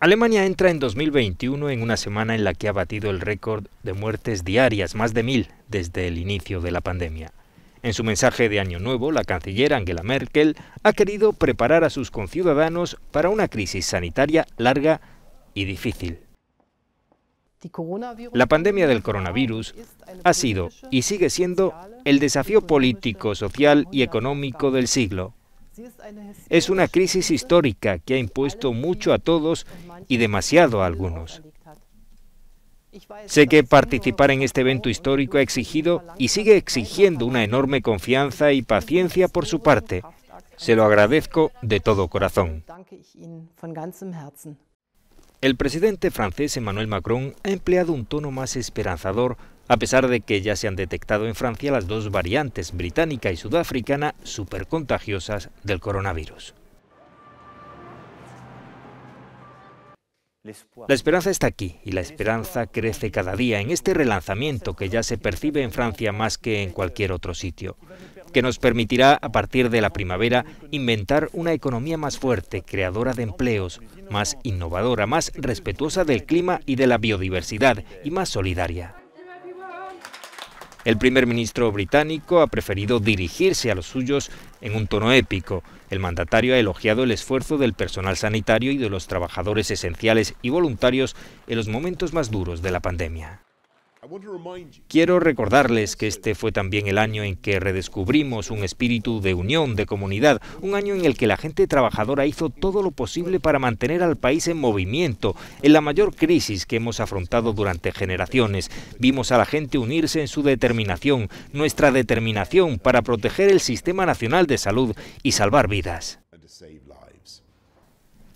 Alemania entra en 2021 en una semana en la que ha batido el récord de muertes diarias, más de mil, desde el inicio de la pandemia. En su mensaje de Año Nuevo, la canciller Angela Merkel ha querido preparar a sus conciudadanos para una crisis sanitaria larga y difícil. La pandemia del coronavirus ha sido y sigue siendo el desafío político, social y económico del siglo. Es una crisis histórica que ha impuesto mucho a todos y demasiado a algunos. Sé que participar en este evento histórico ha exigido y sigue exigiendo una enorme confianza y paciencia por su parte. Se lo agradezco de todo corazón. El presidente francés Emmanuel Macron ha empleado un tono más esperanzador a pesar de que ya se han detectado en Francia las dos variantes británica y sudafricana supercontagiosas del coronavirus. La esperanza está aquí y la esperanza crece cada día en este relanzamiento que ya se percibe en Francia más que en cualquier otro sitio, que nos permitirá a partir de la primavera inventar una economía más fuerte, creadora de empleos, más innovadora, más respetuosa del clima y de la biodiversidad y más solidaria. El primer ministro británico ha preferido dirigirse a los suyos en un tono épico. El mandatario ha elogiado el esfuerzo del personal sanitario y de los trabajadores esenciales y voluntarios en los momentos más duros de la pandemia. Quiero recordarles que este fue también el año en que redescubrimos un espíritu de unión, de comunidad, un año en el que la gente trabajadora hizo todo lo posible para mantener al país en movimiento, en la mayor crisis que hemos afrontado durante generaciones. Vimos a la gente unirse en su determinación, nuestra determinación para proteger el sistema nacional de salud y salvar vidas.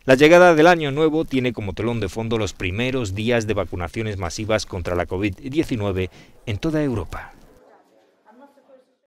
La llegada del año nuevo tiene como telón de fondo los primeros días de vacunaciones masivas contra la COVID-19 en toda Europa.